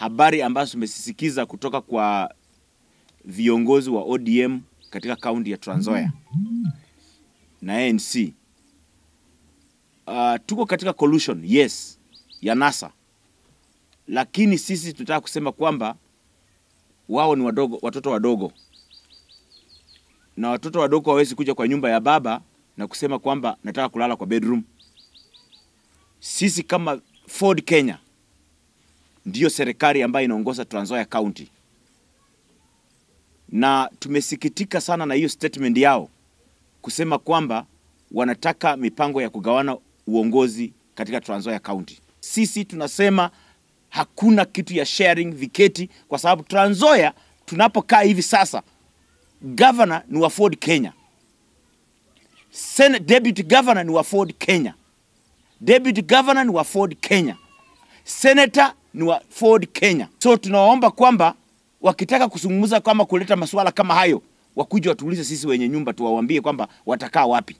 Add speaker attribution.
Speaker 1: habari ambazo tumesisikiza kutoka kwa viongozi wa ODM katika kaunti ya Trans Nzoia na ANC. Uh, ah, tuko katika collusion yes ya NASA, lakini sisi tunataka kusema kwamba wao ni wadogo, watoto wadogo, na watoto wadogo hawawezi kuja kwa nyumba ya baba na kusema kwamba nataka kulala kwa bedroom. Sisi kama Ford Kenya ndiyo serikali ambayo inaongoza Trans Nzoia County, na tumesikitika sana na hiyo statement yao kusema kwamba wanataka mipango ya kugawana uongozi katika Trans Nzoia County. Sisi tunasema hakuna kitu ya sharing viketi, kwa sababu Trans Nzoia tunapokaa hivi sasa, governor ni wa Ford Kenya, Senate deputy governor ni wa Ford Kenya, deputy governor ni wa Ford Kenya, senator ni wa Ford Kenya. So tunawaomba kwamba wakitaka kuzungumza kama kuleta masuala kama hayo, wakuje watuulize sisi wenye nyumba, tuwaambie kwamba watakaa wapi.